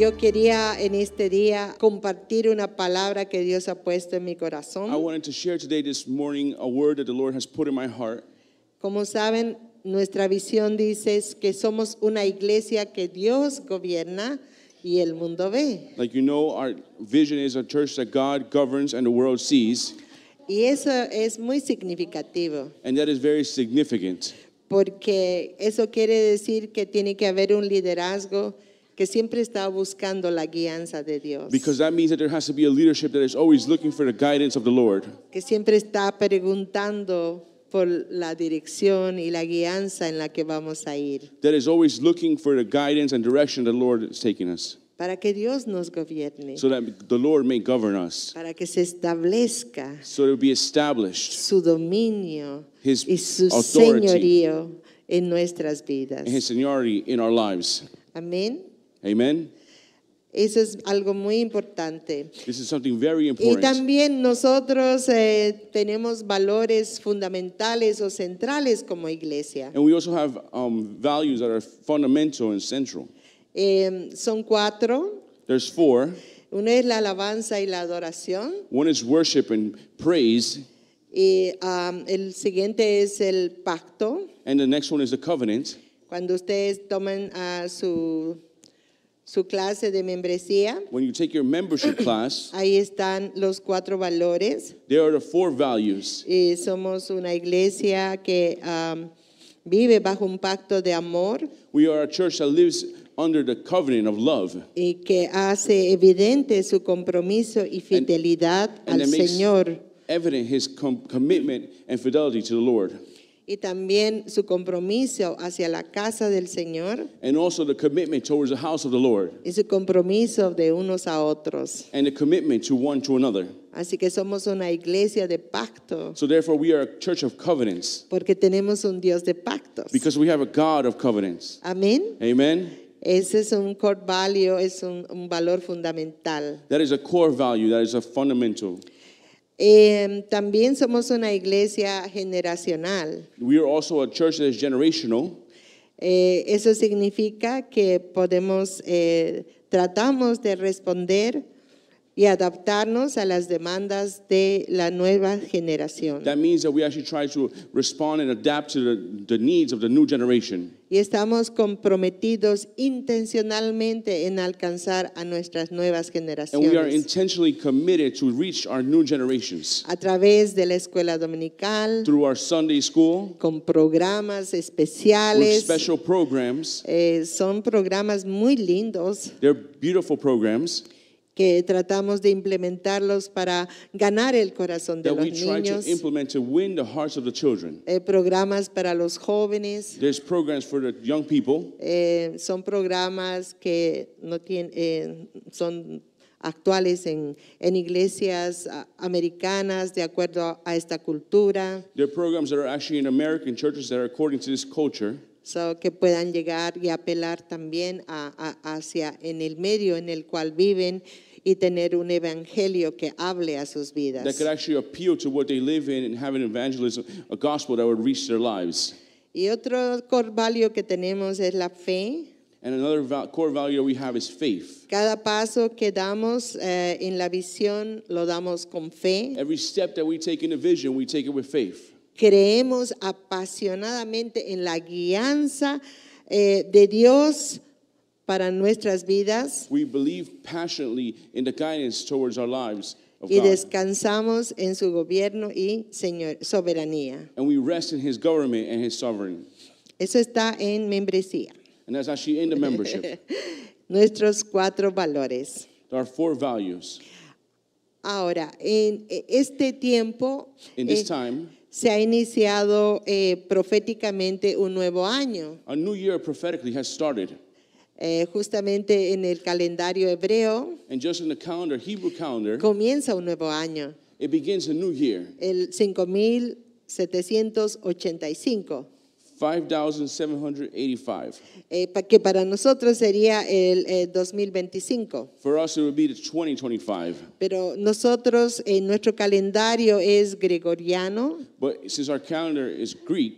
Yo quería en este día compartir una palabra que Dios ha puesto en mi corazón. Como saben, nuestra visión dice que somos una iglesia que Dios gobierna y el mundo ve. Like you know, our vision is a church that God governs and the world Y eso es muy significativo. Porque eso quiere decir que tiene que haber un liderazgo que siempre está buscando la guianza de Dios. Because that means that there has to be a leadership that is always looking for the guidance of the Lord. Que siempre está preguntando por la dirección y la guianza en la que vamos a ir. That is always looking for the guidance and direction the Lord is taking us. Para que Dios nos gobierne. So that the Lord may govern us. Para que se establezca. So it be established. Su dominio His y su authority. señorío en nuestras vidas. And his seniority in our lives. Amén. Amen. Eso es algo muy importante. This is something very important. Y también nosotros eh, tenemos valores fundamentales o centrales como iglesia. And we also have um, values that are fundamental and central. Eh, son cuatro. There's four. Uno es la alabanza y la adoración. One is worship and praise. Y um, el siguiente es el pacto. And the next one is the covenant. Cuando ustedes toman a uh, su su clase de membresía. When you take your membership class, Ahí están los cuatro valores. there are the four values. Y somos una iglesia que um, vive bajo un pacto de amor We are a church that lives under the covenant of love y que hace evidente su compromiso y fidelidad and al that makes- Señor. evident his com- commitment and fidelity to the Lord y también su compromiso hacia la casa del Señor and also the commitment towards the house of the Lord y su compromiso de unos a otros. and the commitment to one to another. Así que somos una iglesia de pacto So therefore we are a church of covenants porque tenemos un Dios de pactos. because we have a God of covenants. Amén. Amen. Ese es un core value, es un, un valor fundamental. That is a core value, that is a fundamental. Em, también somos una iglesia generacional. Eh, eso significa que podemos, eh, tratamos de responder y adaptarnos a las demandas de la nueva generación. That means that we actually try to respond and adapt to the, the needs of the new generation. Y estamos comprometidos intencionalmente en alcanzar a nuestras nuevas And we are intentionally committed to reach our new generations a través de la escuela dominical, through our Sunday school, con programas with special programs. Eh, son programas muy lindos They're beautiful programs que tratamos de implementarlos para ganar el corazón de los niños. Eh, programas para los jóvenes. Eh, son programas que no tienen, eh, son actuales en, en iglesias americanas de acuerdo a, esta cultura. que puedan llegar y apelar también a, a, hacia en el medio en el cual viven y tener un evangelio que hable a sus vidas. That could actually appeal to what they live in and have an evangelism, a gospel that would reach their lives. Y otro core value que tenemos es la fe. And another core value we have is faith. Cada paso que damos eh, en la visión lo damos con fe. Every step that we take in the vision, we take it with faith. Creemos apasionadamente en la guianza eh, de Dios para nuestras vidas. y descansamos en su gobierno y señor, soberanía. Eso está en membresía. Nuestros cuatro valores. Ahora, en este tiempo eh, se ha iniciado eh, proféticamente un nuevo año. Eh, justamente en el calendario hebreo comienza un nuevo año, el 5785, eh, que para nosotros sería el 2025. Eh, Pero nosotros, en nuestro calendario es gregoriano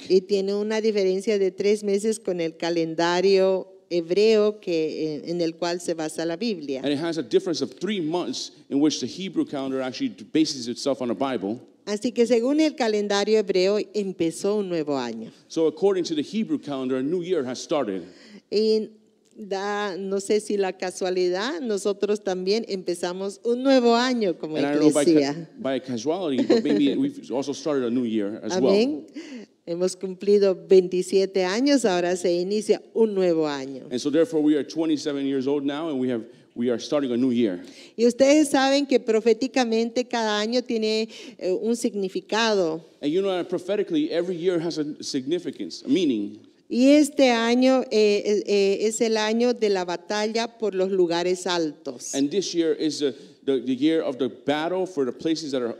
y tiene una diferencia de tres meses con el calendario hebreo que, en el cual se basa la Biblia. And it has a difference of three months in which the Hebrew calendar actually bases itself on the Bible. Así que según el calendario hebreo empezó un nuevo año. So according to the Hebrew calendar, a new year has started. Y da, no sé si la casualidad, nosotros también empezamos un nuevo año como And iglesia. I don't know by, by casuality, but maybe we've also started a new year as Amén. well. Hemos cumplido 27 años, ahora se inicia un nuevo año. And so therefore we are 27 years old now and we have we are starting a new year. Y ustedes saben que proféticamente cada año tiene eh, un significado. And you know that prophetically every year has a significance, a meaning. Y este año eh, eh, eh, es el año de la batalla por los lugares altos. And this year is the, the, the year of the battle for the places that are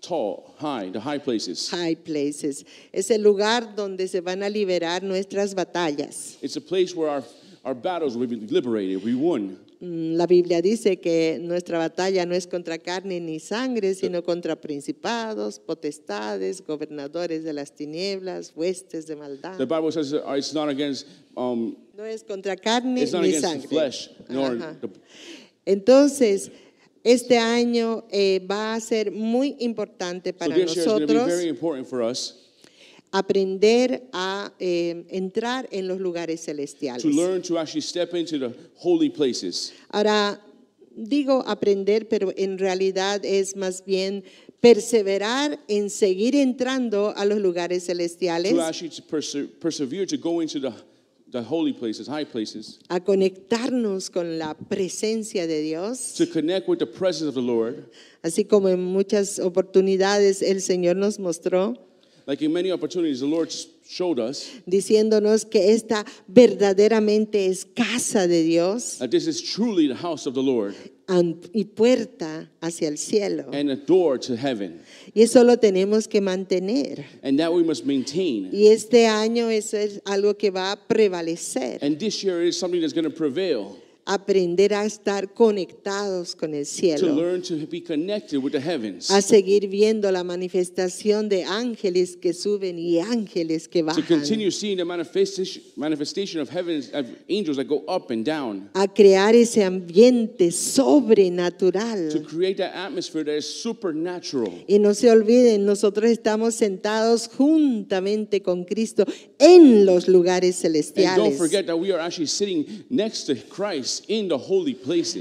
tall, high, the high places. High places. Es el lugar donde se van a liberar nuestras batallas. It's a place where our, our battles will be liberated, we won. Mm, la Biblia dice que nuestra batalla no es contra carne ni sangre, sino contra principados, potestades, gobernadores de las tinieblas, huestes de maldad. Uh, it's not against um, no es contra carne ni sangre. Entonces este año eh, va a ser muy importante para nosotros aprender a eh, entrar en los lugares celestiales. Ahora digo aprender, pero en realidad es más bien perseverar en seguir entrando a los lugares celestiales the holy places, high places, a conectarnos con la presencia de Dios. to connect with the presence of the Lord. Así como en muchas oportunidades el Señor nos mostró Like in many opportunities, the Lord s- diciéndonos que esta verdaderamente es casa de Dios y puerta hacia el cielo. Y eso lo tenemos que mantener. Y este año eso es algo que va a prevalecer. And this year is something that's going to prevail aprender a estar conectados con el cielo, a seguir viendo la manifestación de ángeles que suben y ángeles que bajan, a crear ese ambiente sobrenatural. Y no se olviden, nosotros estamos sentados juntamente con Cristo en los lugares celestiales.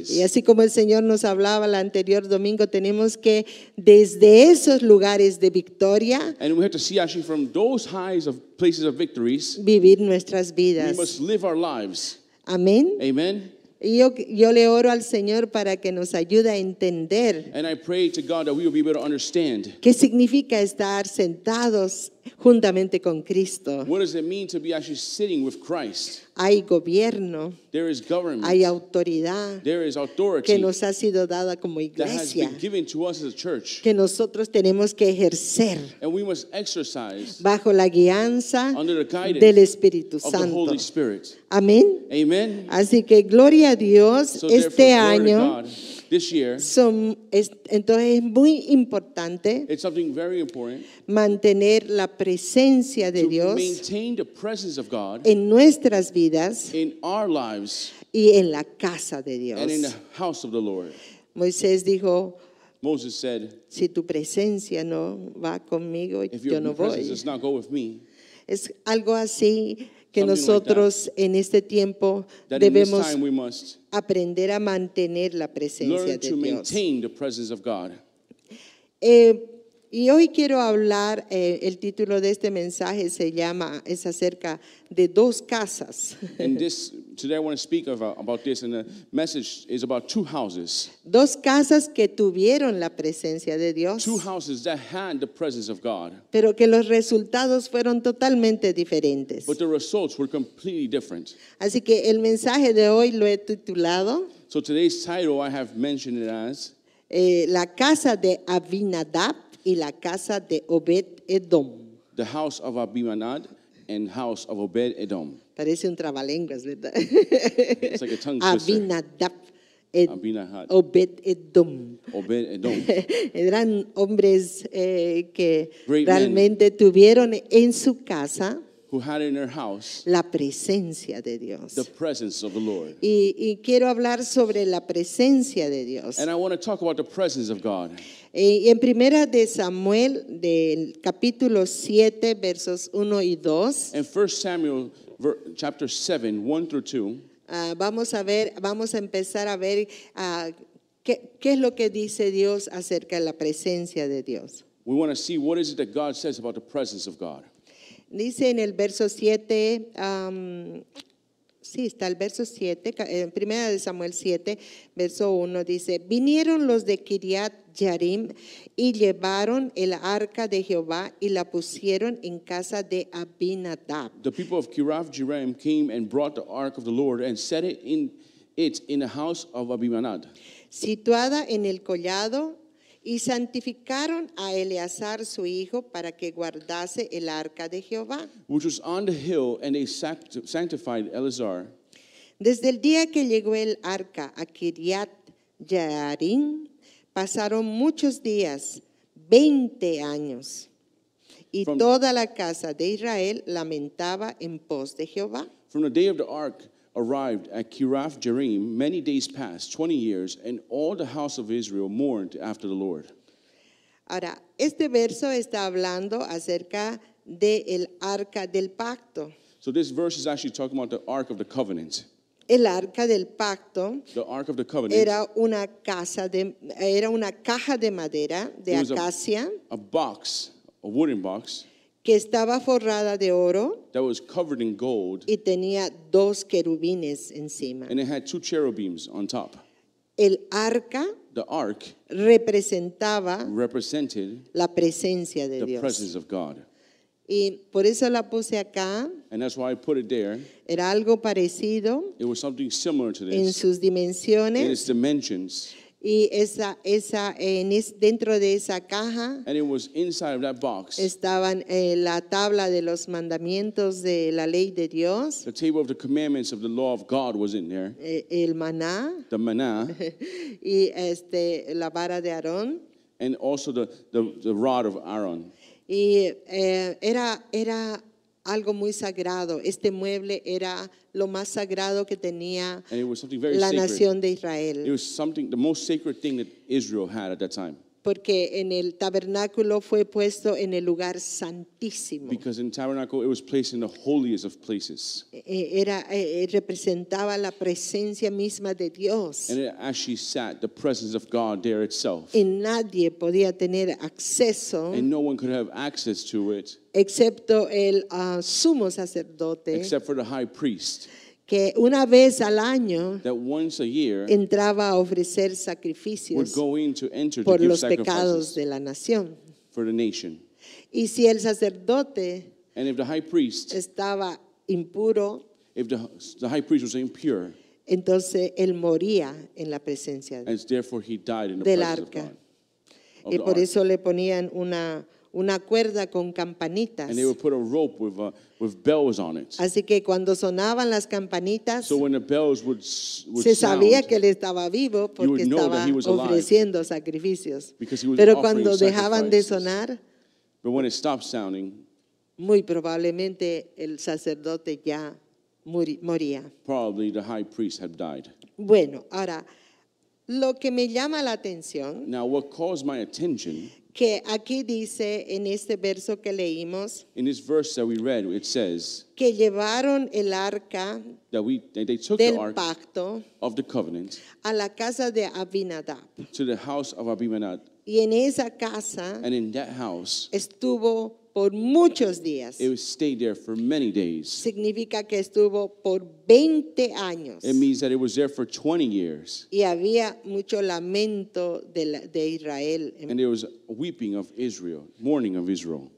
Y así como el Señor nos hablaba el anterior domingo, tenemos que desde esos lugares de victoria vivir nuestras vidas. Amén. Y yo, yo le oro al Señor para que nos ayude a entender qué significa estar sentados juntamente con Cristo. Hay gobierno, hay autoridad que nos ha sido dada como iglesia, que nosotros tenemos que ejercer bajo la guianza del Espíritu Santo. Amén. Así que gloria a Dios este año es, entonces es muy importante mantener la presencia de Dios en nuestras vidas y en la casa de Dios. Moisés dijo, si tu presencia no va conmigo, yo no voy. Es algo así que nosotros en este tiempo debemos aprender a mantener la presencia de Dios. Y hoy quiero hablar, eh, el título de este mensaje se llama, es acerca de dos casas. Uh, dos casas que tuvieron la presencia de Dios. Pero que los resultados fueron totalmente diferentes. Así que el mensaje de hoy lo he titulado. Eh, la casa de Abinadab y la casa de Obed Edom. The house of Abimanad and house of Obed Edom. Parece un trabalenguas, ¿verdad? It's like eh, Abinadab. Obed Edom. Obed Edom. Eran hombres eh, que realmente tuvieron en su casa who had in her house la presencia de Dios. the presence of the Lord. Y, y quiero hablar sobre la presencia de Dios. And I want to talk about the presence of God. Y en primera de Samuel del capítulo 7 versos 1 y 2. In 1 Samuel chapter 7, 1 through 2. Uh, vamos a ver, vamos a empezar a ver uh, qué, qué es lo que dice Dios acerca de la presencia de Dios. We want to see what is it that God says about the presence of God. Dice en el verso 7, um, sí, está el verso 7, en primera de Samuel 7, verso 1 dice, vinieron los de Kiriat Yarim y llevaron el arca de Jehová y la pusieron en casa de Abinadab. Situada en el collado y santificaron a Eleazar su hijo para que guardase el arca de Jehová. on the hill, sanctified Eleazar. Desde el día que llegó el arca a Kiriat Yarim, pasaron muchos días, 20 años. Y toda la casa de Israel lamentaba en pos de Jehová. arrived at Kirath Jerim, many days passed, 20 years, and all the house of Israel mourned after the Lord. Ahora, este verso está hablando acerca el arca del pacto. So this verse is actually talking about the Ark of the Covenant. El arca del pacto the Ark of the Covenant era una, casa de, era una caja de madera de was acacia. A, a box, a wooden box. que estaba forrada de oro y tenía dos querubines encima. El arca representaba la presencia de Dios. Y por eso la puse acá. Era algo parecido en sus dimensiones. Y esa, esa, en es, dentro de esa caja And it was inside of that box, estaban eh, la tabla de los mandamientos de la ley de Dios, the table of the commandments of the law of God was in there, eh, el maná, the maná y este, la vara de Aarón, and also the, the, the rod of Aaron. Y eh, era, era algo muy sagrado. Este mueble era lo más sagrado que tenía la nación de Israel. It was something the most sacred thing that Israel had at that time porque en el tabernáculo fue puesto en el lugar santísimo. Because in tabernacle it was placed in the holiest of places. E, e, era e, representaba la presencia misma de Dios. And it actually sat the presence of God there itself. Y nadie podía tener acceso. And no one could have access to it. Excepto el uh, sumo sacerdote. Except for the high priest que una vez al año entraba a ofrecer sacrificios por los pecados de la nación. Y si el sacerdote estaba impuro, entonces él moría en la presencia del arca. Y por eso le ponían una una cuerda con campanitas. Así que cuando sonaban las campanitas, se sabía que él estaba vivo porque estaba ofreciendo sacrificios. Pero cuando dejaban de sonar, muy probablemente el sacerdote ya moría. Bueno, ahora lo que me llama la atención que aquí dice en este verso que leímos que llevaron el arca del pacto a la casa de Abinadab Y en esa casa estuvo por muchos días. It stayed there for many days. Significa que estuvo por 20 años. It means that it was there for 20 years. Y había mucho lamento de, la, de Israel. And there was weeping of Israel, mourning of Israel.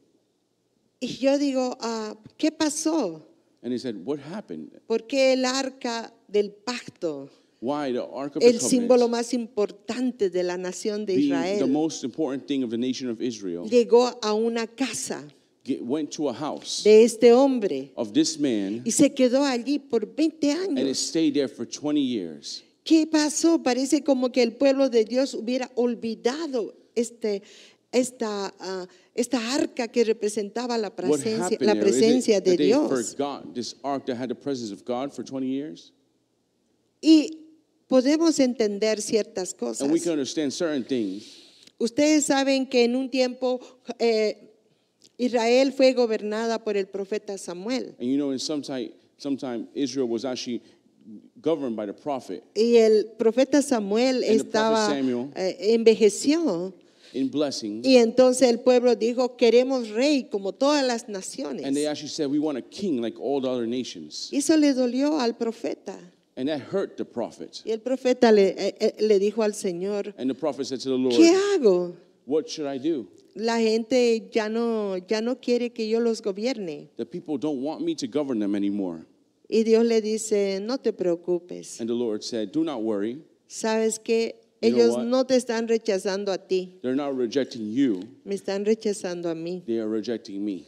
Y yo digo, uh, ¿qué pasó? And he said, what happened? ¿Por qué el arca del pacto? el símbolo más importante de la nación de Israel, llegó a una casa de este hombre y se quedó allí por 20 años. ¿Qué pasó? Parece como que el pueblo de Dios hubiera olvidado este, esta, ah, esta arca que representaba la presencia, la presencia de Dios. Y podemos entender ciertas cosas. Ustedes saben que en un tiempo eh, Israel fue gobernada por el profeta Samuel. Y el profeta Samuel estaba eh, envejeció. Y entonces el pueblo dijo, queremos rey como todas las naciones. Y eso le dolió al profeta. And that hurt the prophet. Y el profeta le, eh, eh, le dijo al Señor, And the prophet said to the Lord, ¿qué hago? What should I do? La gente ya no, ya no quiere que yo los gobierne. The people don't want me to govern them anymore. Y Dios le dice, no te preocupes. And the Lord said, do not worry. Sabes que You know Ellos what? no te están rechazando a ti. They're not rejecting you. Me están rechazando a mí. They are rejecting me.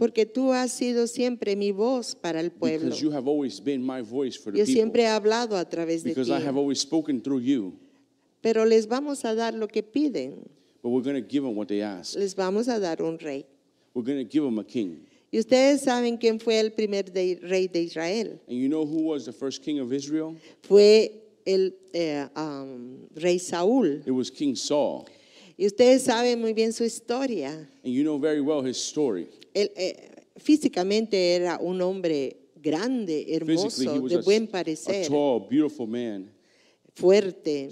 Porque tú has sido siempre mi voz para el pueblo. Yo siempre he hablado a través de ti. Pero les vamos a dar lo que piden. Em les vamos a dar un rey. Em y ustedes saben quién fue el primer rey de Israel. Israel? Fue el eh, um, rey Saúl. Y ustedes saben muy bien su historia. you know very well his story él, eh, físicamente era un hombre grande, hermoso, de buen parecer, fuerte,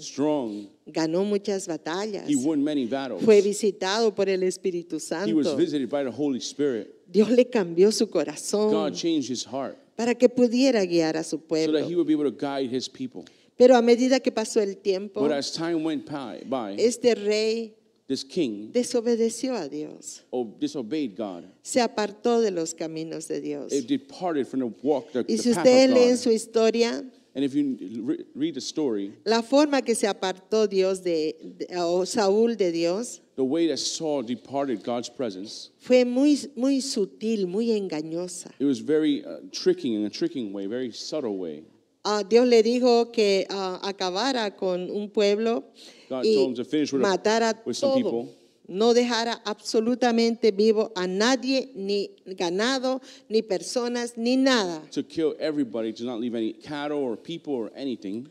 ganó muchas batallas, fue visitado por el Espíritu Santo, Dios le cambió su corazón para que pudiera guiar a su pueblo. Pero a medida que pasó el tiempo, este rey this king desobedeció a Dios. Disobeyed God. Se apartó de los caminos de Dios. It departed from the walk, the, y si usted lee en su historia, And if you read the story, la forma que se apartó Dios de, de o Saúl de Dios, the way that Saul departed God's presence, fue muy muy sutil, muy engañosa. It was very uh, tricking in a tricking way, very subtle way. Ah, Dios le dijo que ah, acabara con un pueblo y matara a todo. No dejara absolutamente vivo a nadie, ni ganado, ni personas, ni nada. To kill everybody, to not leave any cattle or people or anything.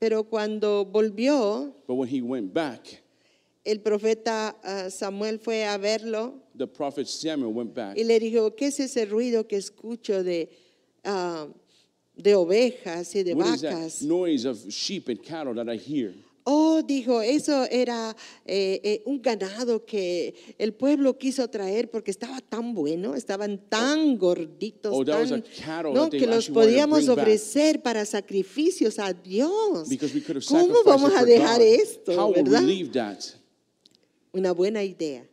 Pero cuando volvió, el profeta ah, Samuel fue a verlo. Samuel went back. Y le dijo, ¿qué es ese ruido que escucho de de ovejas y de vacas. Oh, dijo, eso era eh, eh, un ganado que el pueblo quiso traer porque estaba tan bueno, estaban tan gorditos, oh, tan- no, que los podíamos ofrecer para sacrificios a Dios. ¿Cómo vamos a dejar esto, Una buena idea,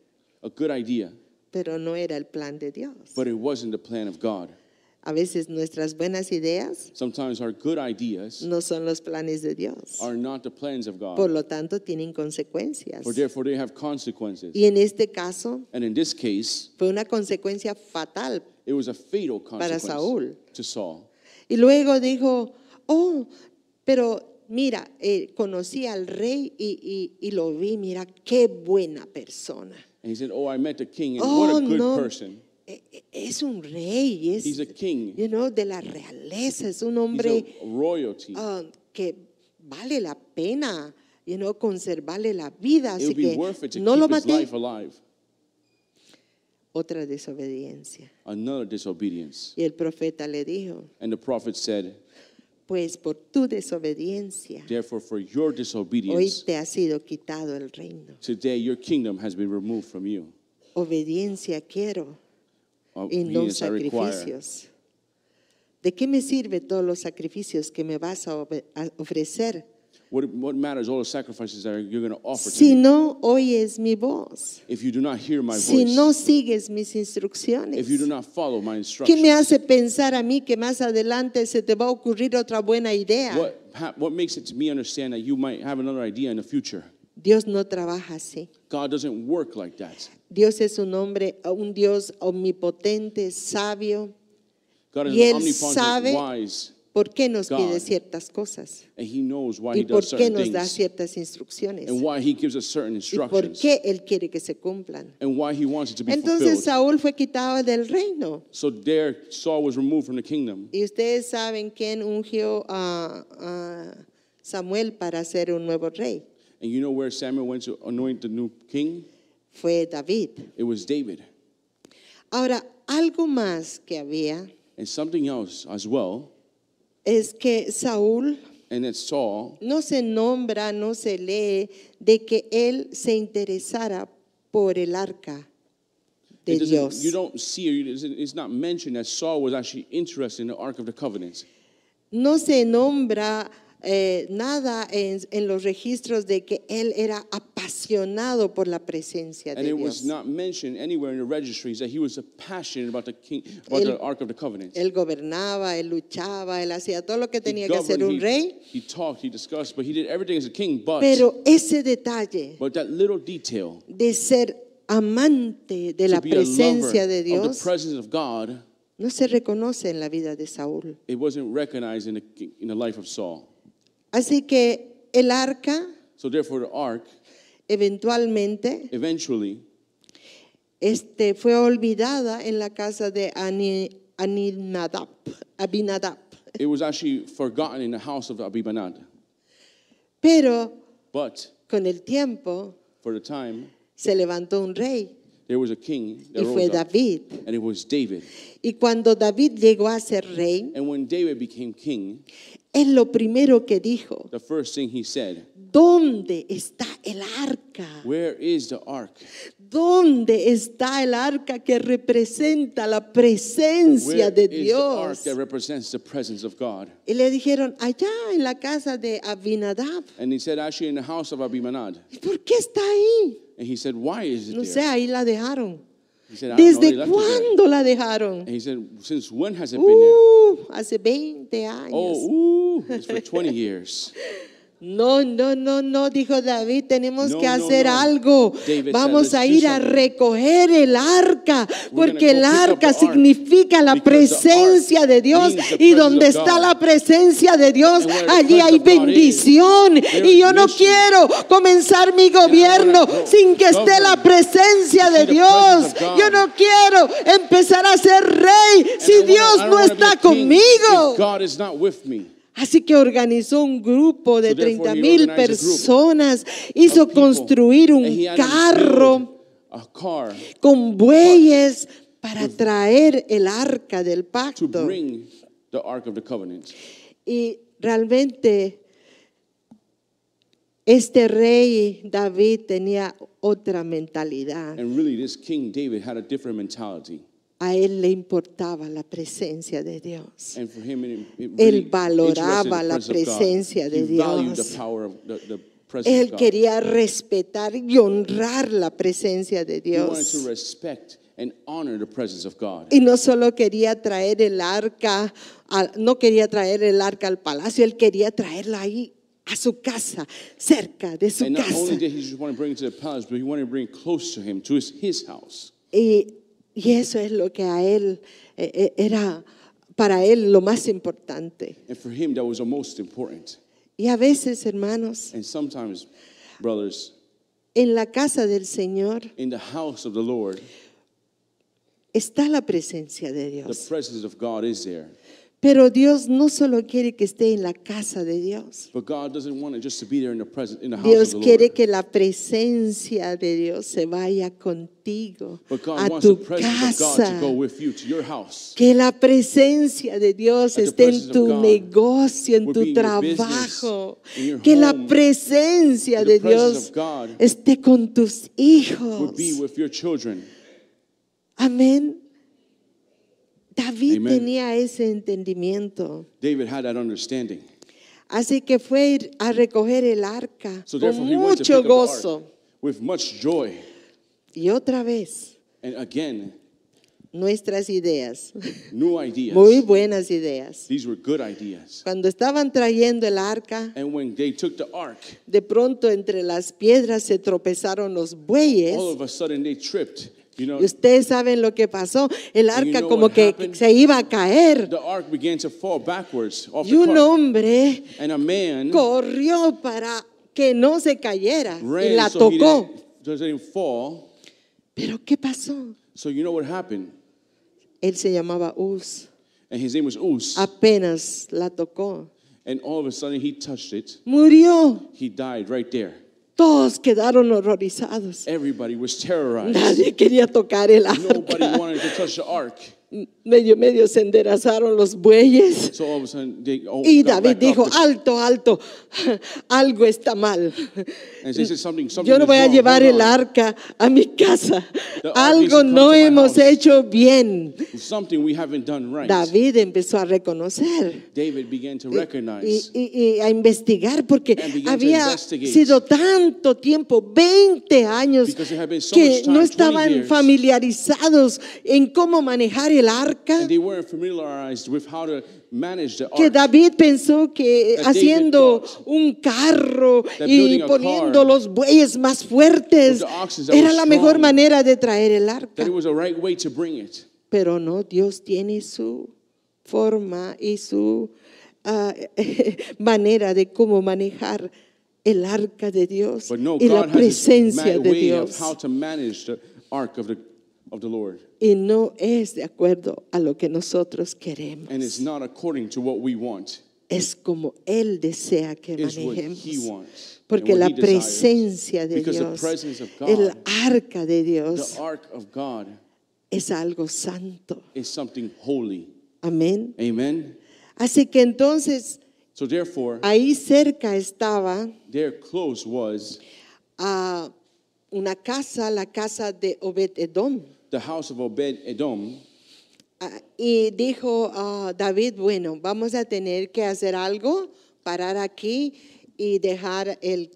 pero no era el plan de Dios. A veces nuestras buenas ideas no son los planes de Dios. Por lo tanto, tienen consecuencias. Y en este caso, fue una consecuencia fatal para Saúl. Y luego dijo, oh, pero mira, eh, conocí al rey y, lo vi, mira, qué buena persona. y "Oh, e, e, es un rey, es de la realeza, es un hombre ah, que vale la pena you know, conservarle la vida, así que no lo maté. Otra desobediencia. Y el profeta le dijo, pues por tu desobediencia, hoy te ha sido quitado el reino. Obediencia quiero. Oh, y no sacrificios. ¿De qué me sirve todos los sacrificios que me vas a ofrecer? What, what matters all the sacrifices that you're going to offer si to me. no oyes mi voz, if you do not hear my si voice, no sigues mis instrucciones, if you do not follow my instructions, what makes it to me understand that you might have another idea in the future? Dios no trabaja así. Dios es un hombre, un Dios omnipotente, sabio. y él sabe por qué nos pide ciertas cosas. y por qué nos da ciertas instrucciones. Y por qué él quiere que se cumplan. Entonces Saúl fue quitado del reino. Y ustedes saben quién ungió a, a Samuel para ser un nuevo rey. And you know where Samuel went to anoint the new king? Fue David. It was David. Ahora, algo más que había And something else as well, es que Saúl and that Saul, no se nombra, no se lee de que él se interesara por el arca de it doesn't- Dios. you don't see, it. it's- it's not mentioned that Saul was actually interested in the Ark of the Covenant. No se nombra Eh, nada en, los registros de que él era apasionado por la presencia de Dios. Él gobernaba, él luchaba, él hacía todo lo que tenía que hacer un rey. Pero ese detalle de ser amante de la presencia de Dios no se reconoce en la vida de Saúl. It wasn't recognized in the life of Saul. Así que el arca So therefore the ark eventualmente eventually este, fue olvidada en la casa de Ani- Aninadab, Abinadab. it was actually forgotten in the house of Abibanad. Pero But con el tiempo for the time se levantó un rey There was a king y fue David. Up, and it was David. Y cuando David llegó a ser rey, and when David became king, es lo primero que dijo. The first thing he said, ¿Dónde está el arca? Where is the ark? ¿Dónde está el arca que representa la presencia Where de is Dios? The ark that represents the presence of God? Y le dijeron, allá en la casa de Abinadab. And he said, actually in the house of Abinadab. ¿Y por qué está ahí? And he said, Why is it no sé, there? ahí la dejaron. He said, "I don't know, ¿Desde left it there." cuándo la dejaron? And he said, Since when has it been there? Uh, hace 20 años. Oh, uh, ooh, it's for 20 years. No, no, no, no, dijo David, tenemos que hacer algo. Vamos a ir a recoger el arca, porque el arca significa la presencia de Dios y donde está la presencia de Dios, allí hay bendición. Y yo no quiero comenzar mi gobierno sin que esté la presencia de Dios. Yo no quiero empezar a ser rey si Dios no está conmigo. Así que organizó un grupo de 30 mil personas, hizo construir un carro con bueyes para traer el arca del pacto. Y realmente este rey David tenía otra mentalidad a él le importaba la presencia de Dios. él valoraba la presencia de Dios. Él quería respetar y honrar la presencia de Dios. Y no solo quería traer el arca, no quería traer el arca al palacio, él quería traerla ahí a su casa, cerca de su casa. Y y eso es lo que a él eh, eh, era para él lo más importante. And for him that was the most important. Y a veces, hermanos, And sometimes, brothers, en la casa del Señor in the house of the Lord, está la presencia de Dios. the presence of God is there. Pero Dios no solo quiere que esté en la casa de Dios. Dios quiere que la presencia de Dios se vaya contigo a tu casa. Que la presencia de Dios esté en tu negocio, en tu trabajo. Que la presencia de Dios esté con tus hijos. Amén. David tenía ese entendimiento. Así que fue a recoger el arca con mucho gozo. Y otra vez. nuestras ideas. Muy buenas ideas. Cuando estaban trayendo el arca, de pronto entre las piedras se tropezaron los bueyes ustedes saben lo que pasó. El arca como que se iba a caer. Y un hombre corrió para que no se cayera y la tocó. Pero ¿qué pasó? Él se llamaba Uz. Apenas la tocó. Murió. Todos quedaron horrorizados. Nadie quería tocar el arco medio, medio se enderezaron los bueyes. y David dijo, alto, alto, algo está mal. Yo no voy a llevar el arca a mi casa. Algo no hemos hecho bien. David empezó a reconocer Y, a investigar porque había sido tanto tiempo, 20 años, que no estaban familiarizados en cómo manejar el arca que David pensó que haciendo un carro y poniendo los bueyes más fuertes era la mejor manera de traer el arca. Pero no, Dios tiene su forma y su ah, manera de cómo manejar el arca de Dios y la presencia de Dios y no es de acuerdo a lo que nosotros queremos. Es como Él desea que manejemos. Porque la presencia de Dios, el arca de Dios, es algo santo. Amén. Así que entonces, ahí cerca estaba ah, una casa, la casa de Obed Edom the house of Obed Edom. Ah, y dijo uh, David, bueno, vamos a tener que hacer algo, parar aquí y dejar el,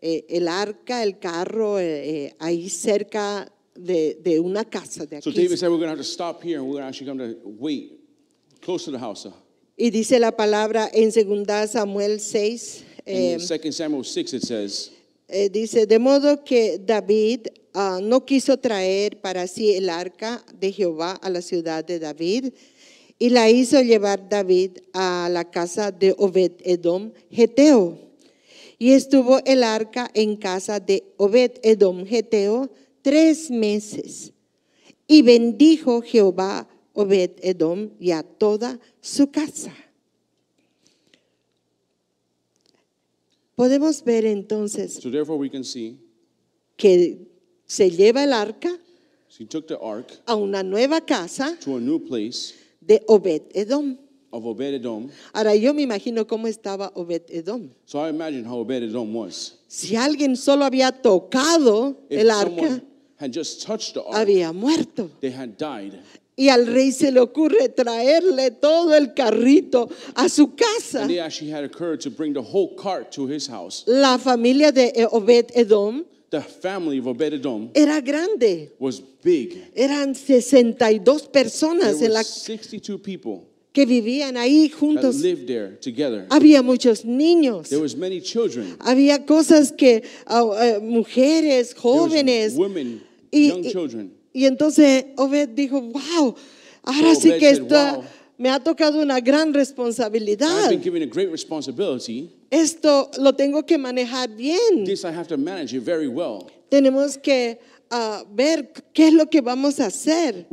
eh, el arca, el carro eh, eh ahí cerca de, de, una casa de aquí. So David said we're going to have to stop here and we're going to actually come to wait close to the house. Uh. Y dice la palabra en 2 Samuel 6. Eh, in 2 Samuel 6 it says. Eh, dice de modo que David Ah, no quiso traer para sí el arca de Jehová a la ciudad de David y la hizo llevar David a la casa de Obed Edom Geteo. Y estuvo el arca en casa de Obed Edom Geteo tres meses. Y bendijo Jehová Obed Edom y a toda su casa. Podemos ver entonces so we que se lleva el arca a una nueva casa de Obed Edom. Ahora yo me imagino cómo estaba Obed Edom. Si alguien solo había tocado el arca, había muerto. Y al rey se le ocurre traerle todo el carrito a su casa. La familia de eh, Obed Edom la familia de Obededom era grande. Eran 62 personas en la que vivían ahí juntos. Había muchos niños. Había cosas que ah, eh, mujeres, jóvenes. y, y, y, entonces Obed dijo, wow, ahora sí que me ha tocado una gran responsabilidad esto lo tengo que manejar bien. Tenemos que ah, ver qué es lo que vamos a hacer.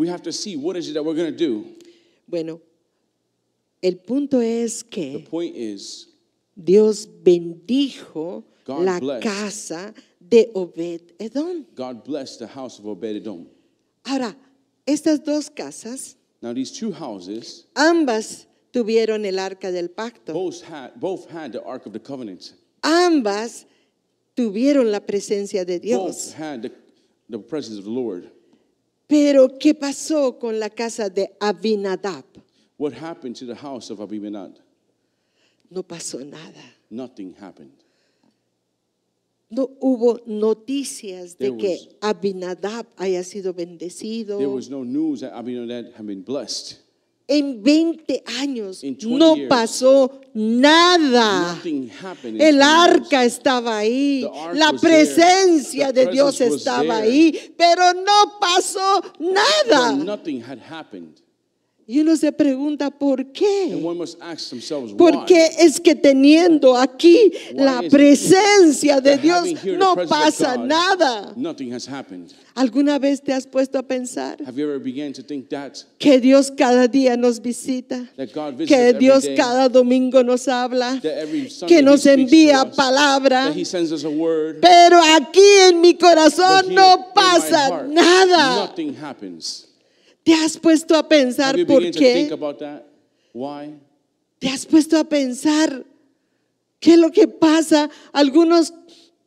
Bueno, el punto es que Dios bendijo la casa de Obed Edom. Ahora, estas dos casas, ambas tuvieron el arca del pacto. Both had, both had the Ark of the Covenant. Ambas tuvieron la presencia de Dios. Both had the, the presence of the Lord. Pero ¿qué pasó con la casa de Abinadab? What happened to the house of Abinadab? No pasó nada. Nothing happened. No hubo noticias de there que Abinadab haya sido bendecido. There was no news that Abinadab had been blessed. En 20 años no pasó nada. El arca estaba ahí, la presencia de Dios estaba ahí, pero no pasó nada. Y uno se pregunta, ¿por qué? Porque es que teniendo aquí la presencia de Dios no pasa nada? ¿Alguna vez te has puesto a pensar que Dios cada día nos visita? Que Dios cada domingo nos habla? Que nos envía palabra? Pero aquí en mi corazón no pasa nada. ¿Te has puesto a pensar por qué? ¿Te has puesto a pensar qué es lo que pasa? Algunos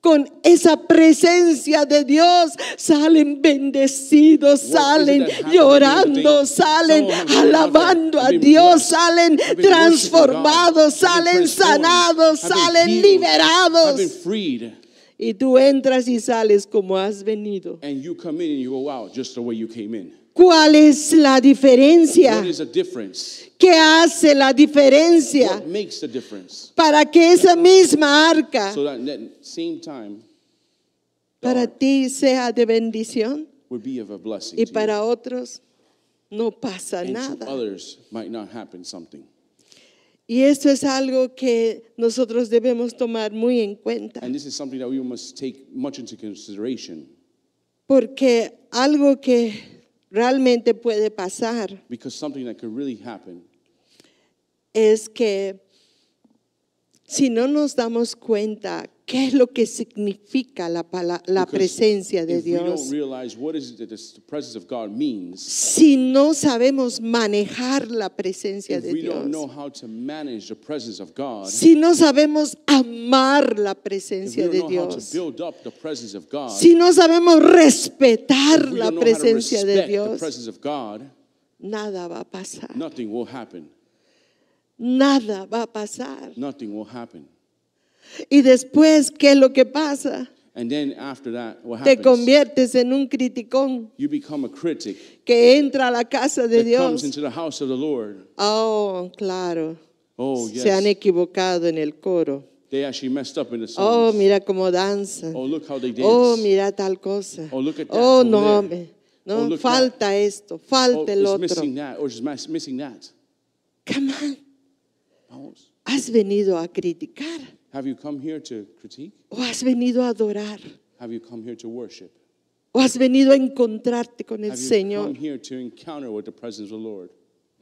con esa presencia de Dios salen bendecidos, salen llorando, salen alabando a Dios, salen transformados, salen sanados, salen liberados. Y tú entras y sales como has venido. ¿Cuál es la diferencia? ¿Qué hace la diferencia? Para que esa misma arca para ti sea de bendición y para otros no pasa nada. Y esto es algo que nosotros debemos tomar muy en cuenta. Porque algo que realmente puede pasar es que si no nos damos cuenta ¿Qué es lo que significa la, presencia de Dios? si no sabemos manejar la presencia de Dios, si no sabemos amar la presencia de Dios, si no sabemos respetar la presencia de Dios, nada va a pasar. Nada va a pasar. Y después, ¿qué es lo que pasa? Te conviertes en un criticón que entra a la casa de Dios. Oh, claro. Oh, Se han equivocado en el coro. Oh, mira cómo danza. Oh, oh mira tal cosa. Oh, oh no, no, falta esto, falta el otro. Come on, has venido a criticar. Have you come here to critique? ¿O has venido a adorar? Have you come here to worship? ¿O has venido a encontrarte con el Have Señor? You come here to encounter with the presence of the Lord?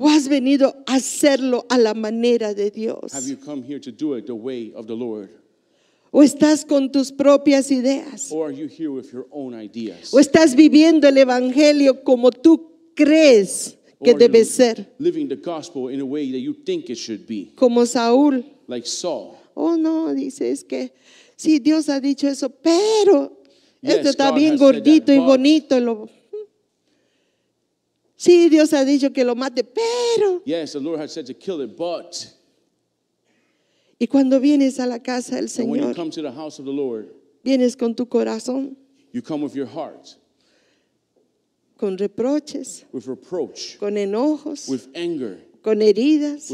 ¿O has venido a hacerlo a la manera de Dios? Have you come here to do it the way of the Lord? ¿O estás con tus propias ideas? Or are you here with your own ideas? ¿O estás viviendo el Evangelio como tú crees que debe ser? Living the gospel in a way that you think it should be. Como Saúl. Like Saul. Oh, no, dice, es que sí, Dios ha dicho eso, pero esto este está bien gordito y bonito. sí, Dios ha dicho que lo mate, pero. Yes, the Lord has said to kill it, but. Y cuando vienes a la casa del Señor, vienes con tu corazón, con reproches, con enojos, con heridas,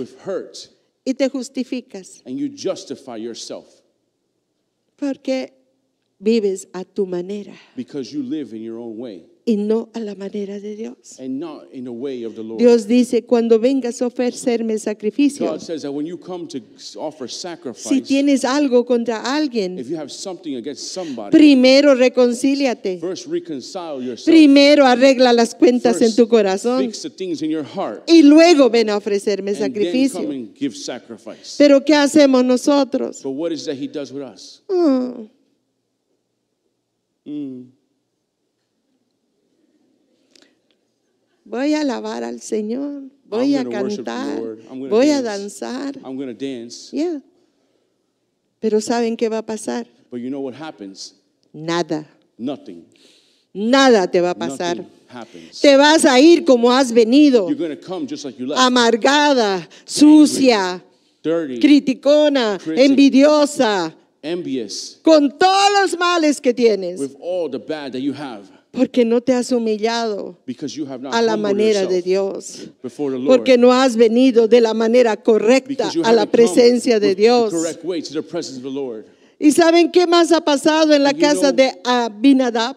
y te justificas. And you justify yourself. Porque vives a tu manera. Because you live in your own way y no a la manera de Dios. Dios dice, cuando vengas a ofrecerme sacrificio, si tienes algo contra alguien, primero reconcíliate. Primero arregla las cuentas en tu corazón. Y luego ven a ofrecerme sacrificio. Pero ¿qué hacemos nosotros? Voy a alabar al Señor, voy a cantar, voy a danzar. Pero ¿saben qué va a pasar? Nada. Nada te va a pasar. Te vas a ir como has venido. Amargada, sucia, criticona, envidiosa. Con todos los males que tienes. Porque no te has humillado a la manera de Dios. Porque no has venido de la manera correcta a la presencia de Dios. ¿Y saben qué más ha pasado en la casa de Abinadab?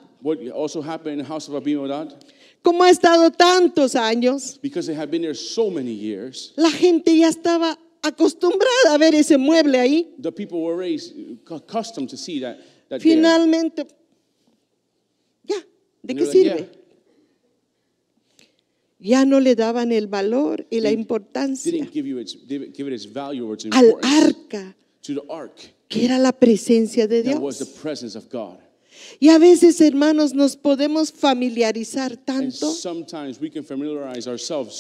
Como ha estado tantos años, la gente ya estaba acostumbrada a ver ese mueble ahí. Finalmente ¿De qué sirve? Ya no le daban el valor y la importancia al arca, que era la presencia de Dios. Y a veces, hermanos, nos podemos familiarizar tanto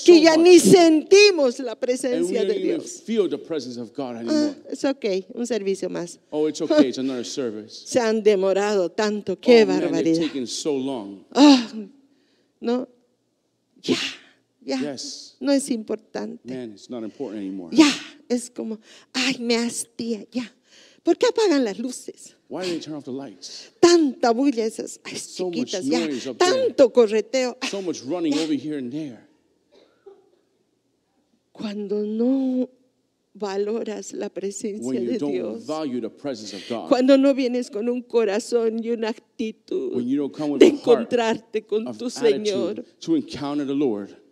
que ya ni sentimos la presencia de Dios. Ah, es ok, un servicio más. Oh, Se han demorado tanto, qué oh, barbaridad. Ah, no, ya, ya, no es importante. Ya, es como, ay, me hastía, ya. ¿Por qué apagan las luces? tanta bulla, esas chiquitas, ya, tanto correteo. Cuando no valoras la presencia de Dios, cuando no vienes con un corazón y una actitud de encontrarte con tu Señor,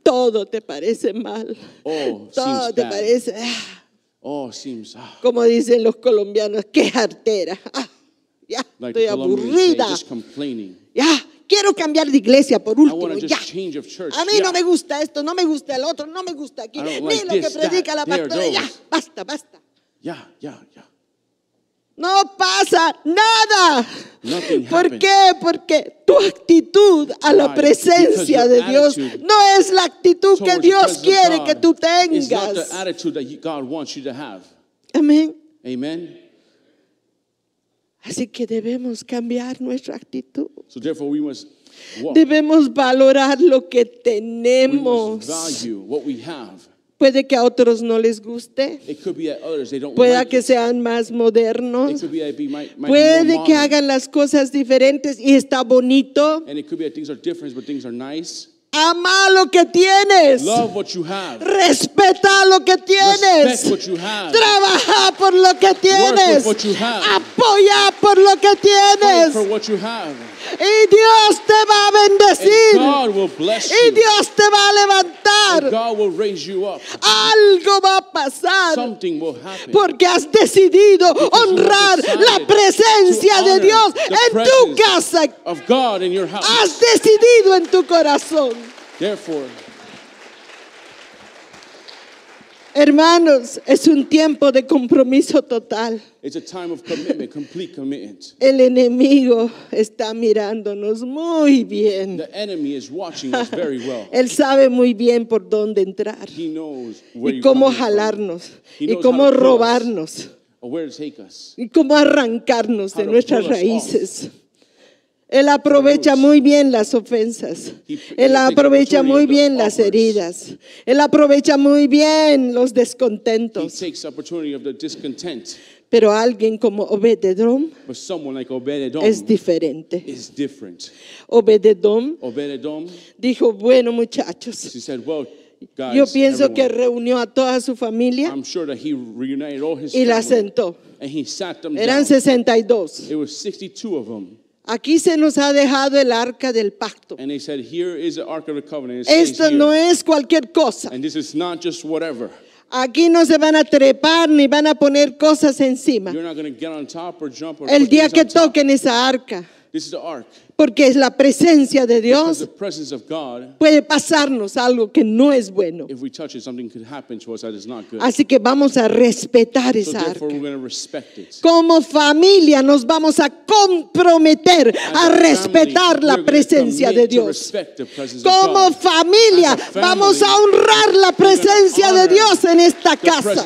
todo te parece mal, todo te parece, ah. ah. como dicen los colombianos, qué artera. Ah ya estoy aburrida. Ya quiero cambiar de iglesia por último. Ya. A mí no me gusta esto, no me gusta el otro, no me gusta aquí. Ni lo que predica la pastora. Ya, basta, basta. Ya, ya, ya. No pasa nada. ¿Por qué? Porque tu actitud a la presencia de Dios no es la actitud que Dios quiere que tú tengas. Amén. Amén. Así que debemos cambiar nuestra actitud. Debemos valorar lo que tenemos. Puede que a otros no les guste. Pueda que sean más modernos. Puede que hagan las cosas diferentes y está bonito. Ama lo que tienes. Respeta lo que tienes. Trabaja por lo que tienes. Apoya por lo que tienes. Y Dios te va a bendecir. Y Dios te va a levantar. Algo va a pasar. Porque has decidido honrar la presencia de Dios en tu casa. Has decidido en tu corazón. Hermanos, es un tiempo de compromiso total. El enemigo está mirándonos muy bien. Él sabe muy bien por dónde entrar y cómo jalarnos y cómo robarnos. y cómo arrancarnos de nuestras raíces. Él aprovecha muy bien las ofensas. Él aprovecha muy bien las heridas. Él aprovecha muy bien los descontentos. Pero alguien como Obededom es diferente. Obededom dijo, bueno muchachos, yo pienso que reunió a toda su familia y la sentó. Eran 62. Aquí se nos ha dejado el arca del pacto. Esto no es cualquier cosa. Aquí no se van a trepar ni van a poner cosas encima. el día que toquen esa arca. Porque es la presencia de Dios. Puede pasarnos algo que no es bueno. Así que vamos a respetar esa arca. Como familia nos vamos a comprometer a respetar la presencia de Dios. Como familia vamos a honrar la presencia de Dios en esta casa.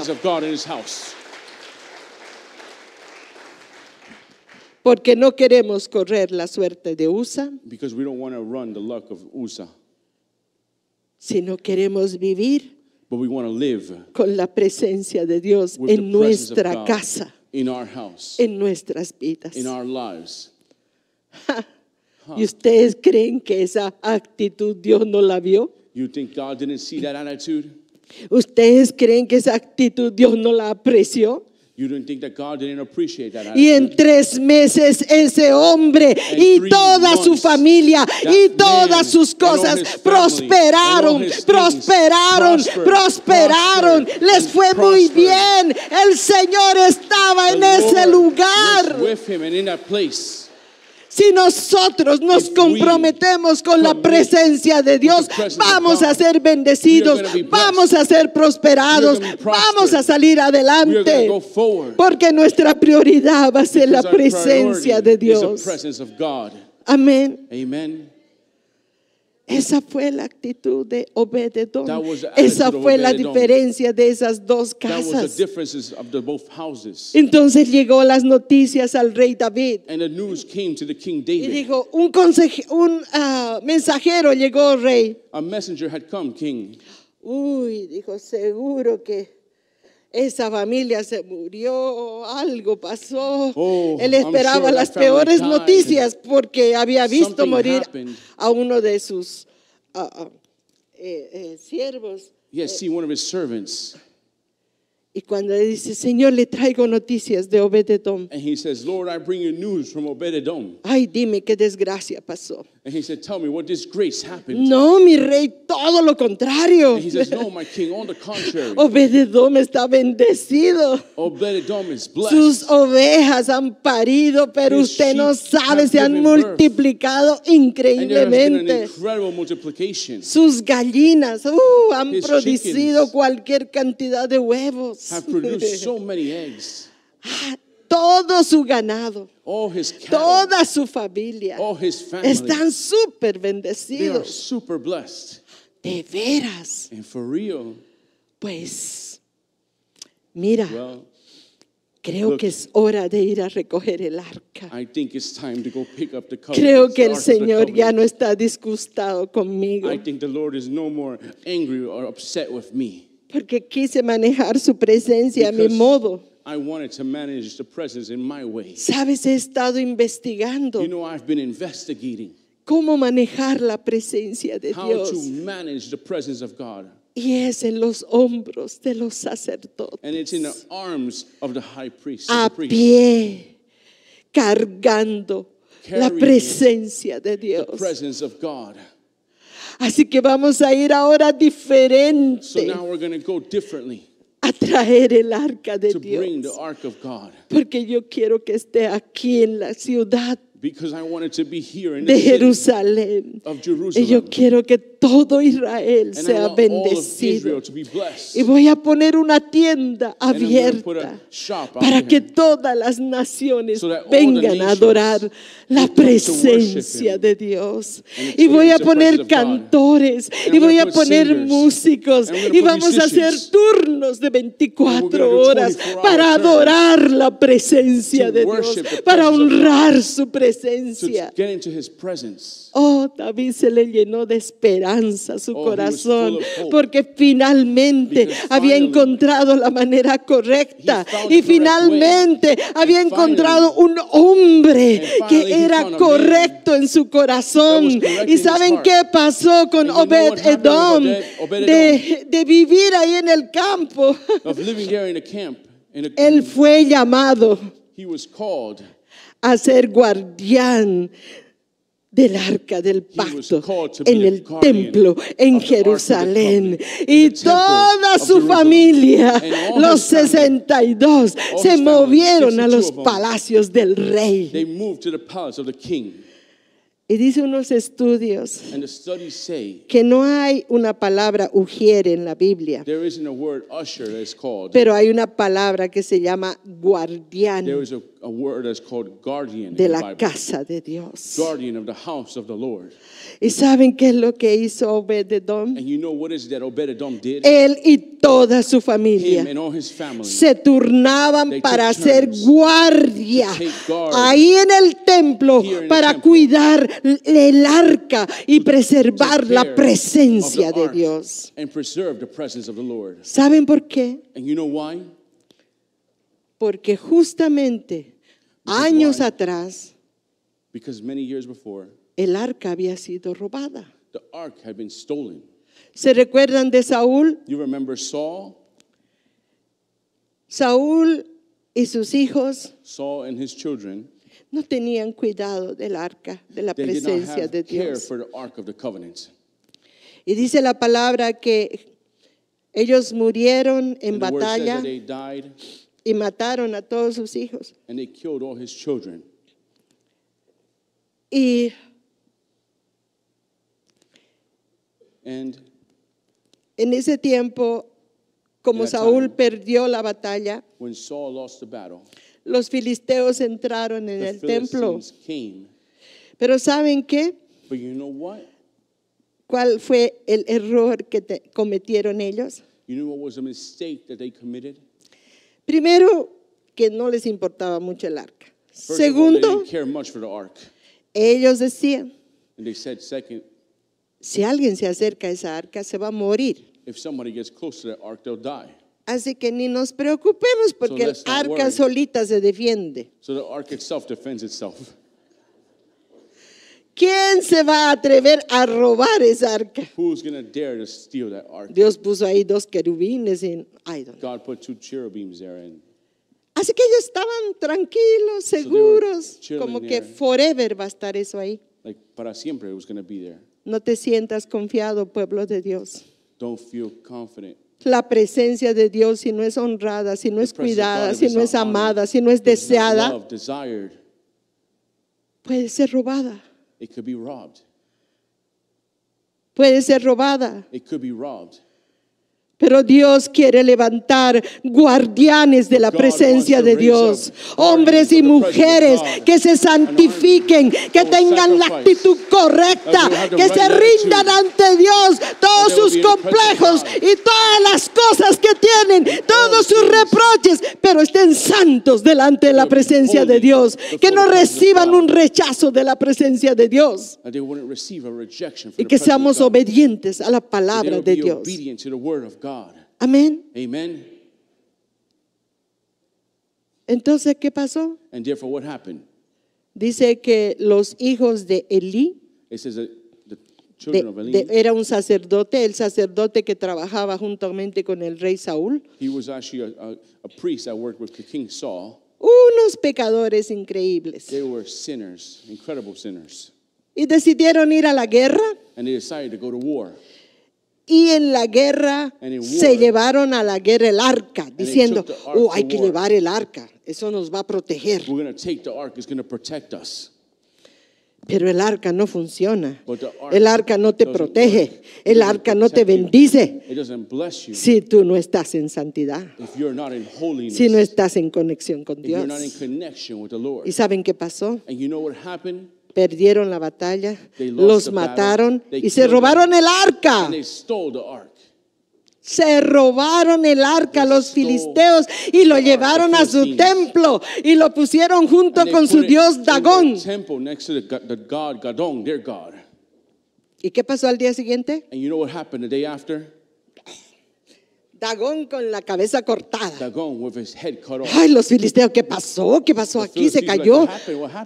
Porque no queremos correr la suerte de USA. Si no queremos vivir con la presencia de Dios en nuestra casa, en nuestras vidas. ¿Y ustedes creen que esa actitud Dios no la vio? ¿Ustedes creen que esa actitud Dios no la apreció? Y en tres meses ese hombre y toda su familia y todas sus cosas prosperaron, prosperaron, prosperaron. Les fue muy bien. El Señor estaba en ese lugar. Si nosotros nos comprometemos con la presencia de Dios, vamos a ser bendecidos, vamos a ser prosperados, vamos a salir adelante, porque nuestra prioridad va a ser la presencia de Dios. Amén. Esa fue la actitud de obedecer. Esa fue la diferencia de esas dos casas. Entonces llegó las noticias al rey David. Y dijo, un, un ah, mensajero llegó, rey. Uy, dijo, seguro que esa familia se murió, algo pasó. Oh, Él esperaba las peores noticias porque había visto morir a uno de sus siervos. Y cuando le dice, Señor, le traigo noticias de Obededom. Ay, dime qué desgracia pasó. No, mi rey, todo lo contrario. he Obededom está bendecido. Sus ovejas han parido, pero usted no sabe, se han multiplicado increíblemente. Sus gallinas uh, han producido cualquier cantidad de huevos. todo su ganado, toda su familia, están súper bendecidos. De veras. pues, mira, creo que es hora de ir a recoger el arca. Creo que el Señor ya no está disgustado conmigo. porque quise manejar su presencia a mi modo. I wanted to manage the presence in my way. Sabes, he estado investigando. You know, I've been investigating cómo manejar la presencia de how Dios. to manage the presence of God. Y es en los hombros de los sacerdotes. And it's in the arms of the high priest. A the priest. pie, cargando la presencia de Dios. The presence of God. Así que vamos a ir ahora diferente. So now we're go differently a traer el arca de Dios. Porque yo quiero que esté aquí en la ciudad de Jerusalén. Y yo quiero que todo Israel sea bendecido. Y voy a poner una tienda abierta para que todas las naciones vengan a adorar la presencia de Dios. Y voy a poner cantores, y voy a poner músicos, y vamos a hacer turnos de 24 horas para adorar la presencia de Dios, para honrar su presencia. Oh, David se le llenó de esperanza su oh, corazón, porque finalmente había encontrado la manera correcta y finalmente había encontrado un hombre que era correcto en su corazón. ¿Y saben qué pasó con Obed Edom? De, de vivir ahí en el campo. Él fue llamado a ser guardián del arca del pacto en el templo en Jerusalén y toda su familia, los 62, se movieron a los palacios del rey. Y dice unos estudios que no hay una palabra ujiere en la Biblia, pero hay una palabra que se llama guardián a word called guardian de la casa de Dios. of the house of the Lord. ¿Y saben qué es lo que hizo Obededom? Él y toda su familia se turnaban para ser guardia ahí en el templo para cuidar el arca y preservar la presencia de Dios. ¿Saben por qué? Porque justamente años atrás, el arca había sido robada. ¿Se recuerdan de Saúl? Saúl y sus hijos no tenían cuidado del arca, de la presencia de Dios. Y dice la palabra que ellos murieron en batalla y mataron a todos sus hijos. Y en ese tiempo, como Saúl perdió la batalla, los filisteos entraron en el templo. Pero ¿saben qué? ¿Cuál fue el error que cometieron ellos? Primero, que no les importaba mucho el arca. Segundo, ellos decían, si alguien se acerca a esa arca, se va a morir. Así que ni nos preocupemos porque el arca solita se defiende. ¿Quién se va a atrever a robar esa arca? Dios puso ahí dos querubines en Así que ellos estaban tranquilos, seguros, como que forever va a estar eso ahí. No te sientas confiado, pueblo de Dios. La presencia de Dios, si no es honrada, si no es cuidada, si no es amada, si no es deseada, puede ser robada. It could be robbed. Puede ser robada. It could be robbed. Pero Dios quiere levantar guardianes de la presencia de Dios, hombres y mujeres que se santifiquen, que tengan la actitud correcta, que se rindan ante Dios todos sus complejos y todas las cosas que tienen, oh, todos sus reproches, pero estén santos delante de la presencia de Dios, que no reciban un rechazo de la presencia de Dios y que seamos obedientes a la palabra de Dios. Amén. Entonces, ¿qué pasó? Dice que los hijos de Elí, era un sacerdote, el sacerdote que trabajaba juntamente con el rey Saúl, unos pecadores increíbles. Y decidieron ir a la guerra And y en la guerra se llevaron a la guerra el arca, diciendo, oh, hay que llevar el arca, eso nos va a proteger. Pero el arca no funciona. El arca no te protege. El arca no te bendice. Si tú no estás en santidad. Si no estás en conexión con Dios. ¿Y saben qué pasó? perdieron la batalla, los mataron y se robaron el arca. Se robaron el arca los filisteos y lo llevaron a su templo y lo pusieron junto con su dios Dagón. ¿Y qué pasó al día siguiente? Dagón con la cabeza cortada. Ay, los filisteos, ¿qué pasó? ¿Qué pasó aquí? Se cayó.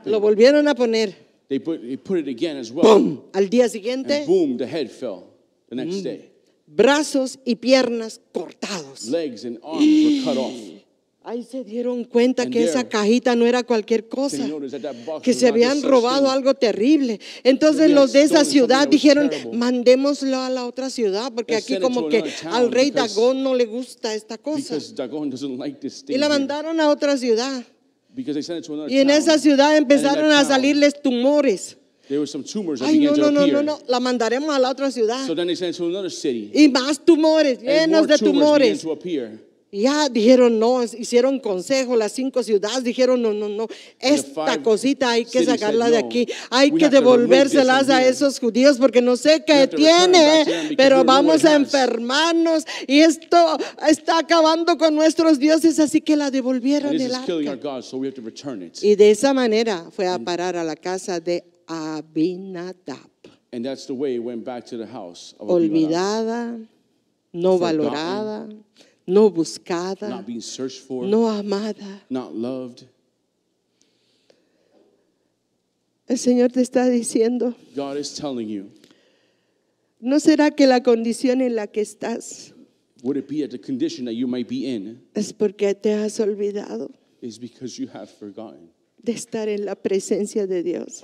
Lo volvieron a poner. They Al día siguiente, mm. brazos y piernas cortados. Ahí se dieron cuenta que esa cajita no era cualquier cosa, que se habían robado algo terrible. Entonces los de esa ciudad dijeron, mandémoslo a la otra ciudad, porque aquí como que al rey Dagón no le gusta esta cosa. Y la mandaron a otra ciudad. Y en esa ciudad empezaron a salirles tumores. Ay, no, no, no, no, la mandaremos a la otra ciudad. Y más tumores, llenos de tumores ya dijeron no, hicieron consejo, las cinco ciudades dijeron no, no, no, esta cosita hay que sacarla de aquí, hay que devolvérselas a esos judíos porque no sé qué tiene, pero vamos a enfermarnos y esto está acabando con nuestros dioses, así que la devolvieron el arca. Y de esa manera fue a mm. parar a la casa de Abinadab. Olvidada, no valorada no buscada, no amada. El Señor te está diciendo, ¿no será que la condición en la que estás es porque te has olvidado de estar en la presencia de Dios?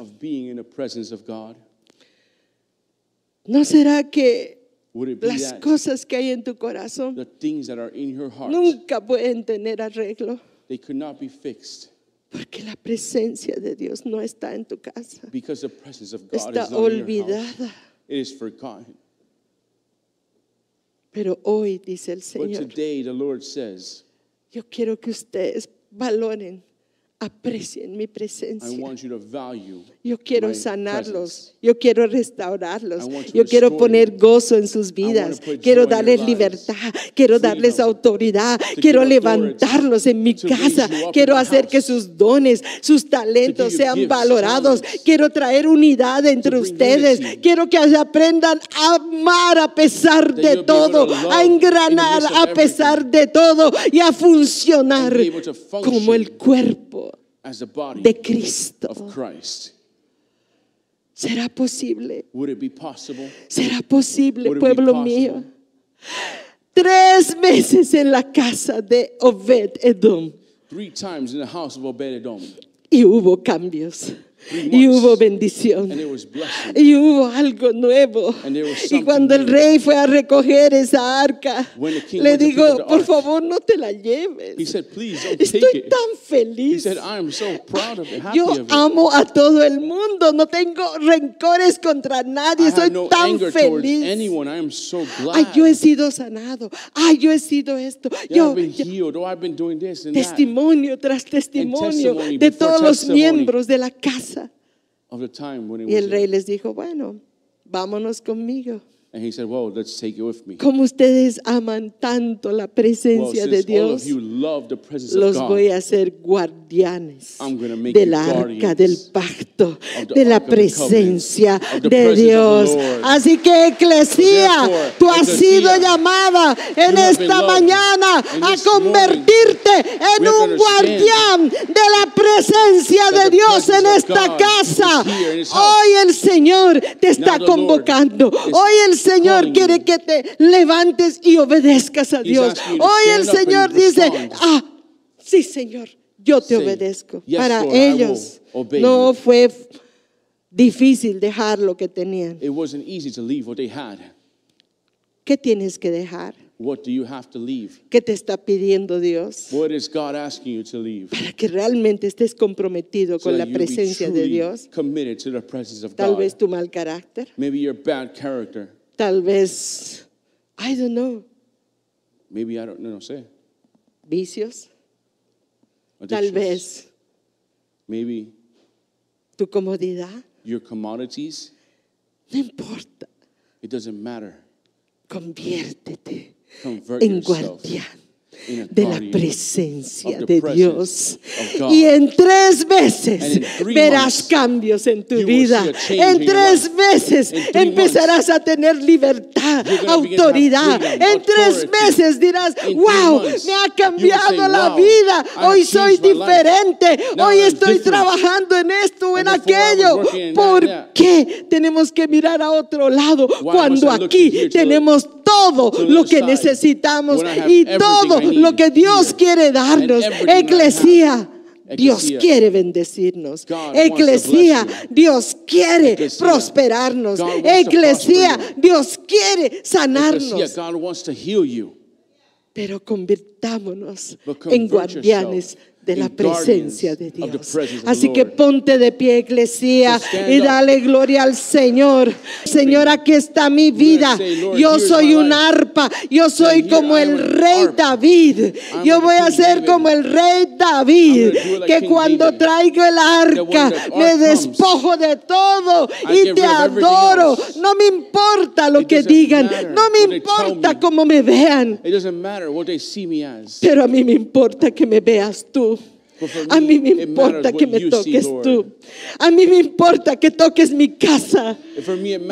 ¿No será que las cosas que hay en tu corazón nunca pueden tener arreglo. Porque la presencia de Dios no está en tu casa. está olvidada. Pero hoy dice el Señor. yo quiero que ustedes valoren aprecien mi presencia. Yo quiero sanarlos, yo quiero restaurarlos, yo quiero poner gozo en sus vidas, quiero darles libertad, quiero darles autoridad, quiero levantarlos en mi casa, quiero hacer que sus dones, sus talentos sean valorados, quiero traer unidad entre ustedes, quiero que aprendan a amar a pesar de todo, a engranar a pesar de todo y a funcionar como el cuerpo de Cristo. ¿Será posible? ¿Será posible, pueblo mío? Tres meses en la casa de Obed Edom. Y hubo cambios y hubo bendición. Y hubo algo nuevo. Y cuando el rey fue a recoger esa arca, le digo, por favor no te la lleves. Estoy tan feliz. Yo amo a todo el mundo. No tengo rencores contra nadie. Soy tan feliz. Ay, yo he sido sanado. Ay, yo he sido esto. Yo, oh, testimonio tras testimonio de todos los miembros de la casa y el rey les dijo, bueno, vámonos conmigo. And he said, well, let's take with Como ustedes aman tanto la presencia de Dios, los voy a hacer guardianes del arca del pacto, de la presencia de Dios. Así que Eclesia, tú has sido llamada en esta mañana a convertirte en un guardián de la presencia de Dios en esta casa. Hoy el Señor te está convocando. Hoy el Señor quiere que te levantes y obedezcas a Dios. Hoy el Señor dice, ah, sí Señor, yo te obedezco. Para ellos no fue difícil dejar lo que tenían. ¿Qué tienes que dejar? ¿Qué te está pidiendo Dios? Para que realmente estés comprometido con la presencia de Dios. Tal vez tu mal carácter. Tal vez, I don't know. Maybe I don't, no, no sé. Vicios. Tal vez. Maybe. Tu comodidad. Your commodities. No importa. It doesn't matter. Conviértete Convert en yourself. guardián de la presencia de Dios. Y en tres veces verás cambios en tu vida. En tres veces empezarás a tener libertad, autoridad. En tres meses dirás, wow, me ha cambiado la vida. Hoy soy diferente. Hoy estoy trabajando en esto en aquello. ¿Por qué tenemos que mirar a otro lado cuando aquí tenemos todo lo que necesitamos y todo lo que Dios quiere darnos. Eclesia. Dios quiere bendecirnos. Eclesia, Dios quiere prosperarnos. Eclesia, Dios quiere sanarnos. Pero convirtámonos en guardianes de la presencia de Dios. Así que ponte de pie, iglesia, y dale gloria al Señor. Señor, aquí está mi vida. Yo soy un arpa. Yo soy como el rey David. Yo voy a ser como el rey David, que cuando traigo el arca me despojo de todo y te adoro. No me importa lo que digan. No me importa cómo me vean. Pero a mí me importa que me veas tú. A mí me importa que me toques tú. A mí me importa que toques mi casa,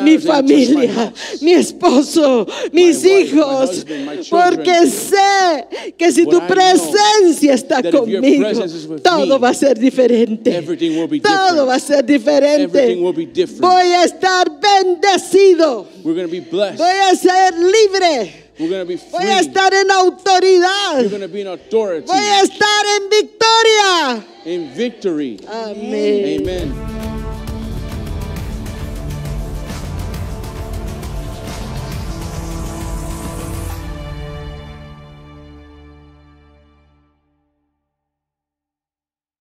mi familia, mi esposo, mis hijos, porque sé que si tu presencia está conmigo, todo va a ser diferente. Todo va a ser diferente. Voy a estar bendecido. Voy a ser libre. Voy a estar en autoridad. Voy a estar en victoria. en victoria Amén. Amen.